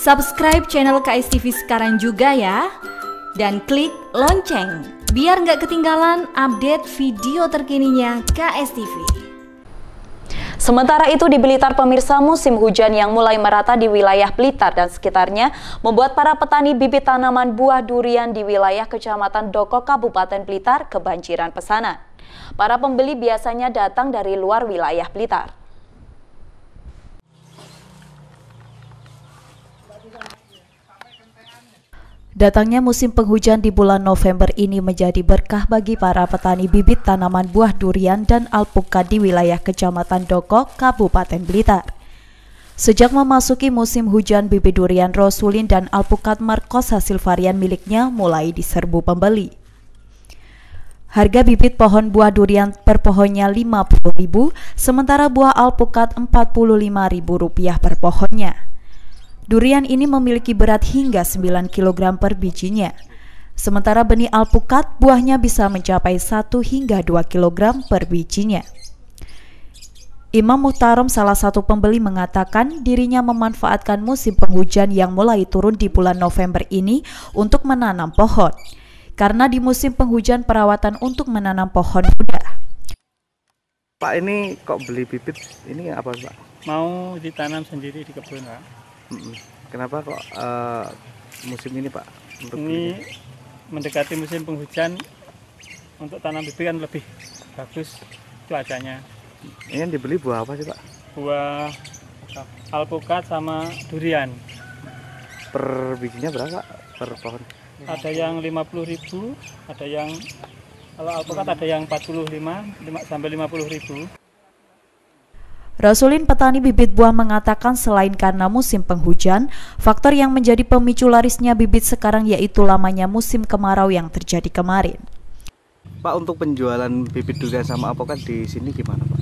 Subscribe channel KSTV sekarang juga ya. Dan klik lonceng biar nggak ketinggalan update video terkininya KSTV. Sementara itu di Blitar pemirsa musim hujan yang mulai merata di wilayah Blitar dan sekitarnya membuat para petani bibit tanaman buah durian di wilayah Kecamatan Doko Kabupaten Blitar kebanjiran pesanan. Para pembeli biasanya datang dari luar wilayah Blitar. Datangnya musim penghujan di bulan November ini menjadi berkah bagi para petani bibit tanaman buah durian dan alpukat di wilayah Kecamatan Doko, Kabupaten Blitar. Sejak memasuki musim hujan, bibit durian Rosulin dan alpukat Marcos hasil varian miliknya mulai diserbu pembeli. Harga bibit pohon buah durian per pohonnya Rp50.000, sementara buah alpukat Rp45.000 per pohonnya. Durian ini memiliki berat hingga 9 kg per bijinya. Sementara benih alpukat buahnya bisa mencapai 1 hingga 2 kg per bijinya. Imam Muhtarom salah satu pembeli mengatakan dirinya memanfaatkan musim penghujan yang mulai turun di bulan November ini untuk menanam pohon. Karena di musim penghujan perawatan untuk menanam pohon mudah. Pak ini kok beli bibit ini apa Pak? Mau ditanam sendiri di kebun Pak. Kenapa kok uh, musim ini Pak? Untuk ini bibir? mendekati musim penghujan untuk tanam bibir kan lebih bagus cuacanya. Ini yang dibeli buah apa sih Pak? Buah alpukat sama durian. Per bijinya berapa per pohon? Ada yang lima puluh 50.000, ada yang kalau alpukat hmm. ada yang empat puluh lima sampai lima puluh 50.000. Rasulin petani bibit buah mengatakan selain karena musim penghujan, faktor yang menjadi pemicu larisnya bibit sekarang yaitu lamanya musim kemarau yang terjadi kemarin. Pak untuk penjualan bibit durian sama apokat di sini gimana Pak?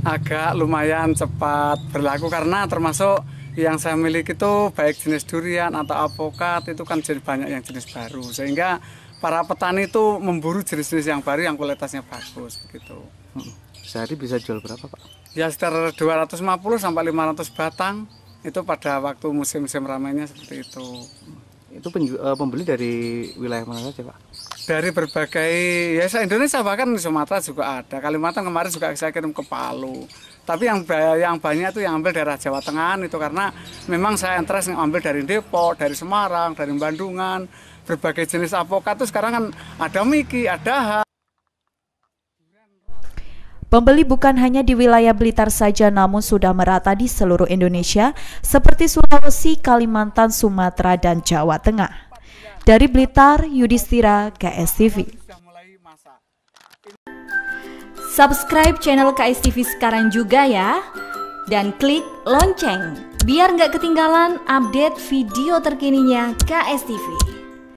Agak lumayan cepat berlaku karena termasuk yang saya miliki itu baik jenis durian atau apokat itu kan jadi banyak yang jenis baru sehingga para petani itu memburu jenis-jenis yang baru yang kualitasnya bagus Begitu. Hmm. Sehari bisa jual berapa, Pak? Ya sekitar 250 sampai 500 batang itu pada waktu musim-musim ramainya seperti itu. Itu eh, pembeli dari wilayah mana saja, Pak? Dari berbagai ya Indonesia bahkan Sumatera juga ada. Kalimantan kemarin juga saya kirim ke Palu tapi yang yang banyak itu yang ambil daerah Jawa Tengah itu karena memang saya interest ambil dari Depok, dari Semarang, dari Bandungan, berbagai jenis avokat itu sekarang kan ada Miki, ada H. Pembeli bukan hanya di wilayah Blitar saja namun sudah merata di seluruh Indonesia seperti Sulawesi, Kalimantan, Sumatera, dan Jawa Tengah. Dari Blitar, Yudhistira, KSTV. Subscribe channel KSTV sekarang juga ya. Dan klik lonceng biar nggak ketinggalan update video terkininya KSTV.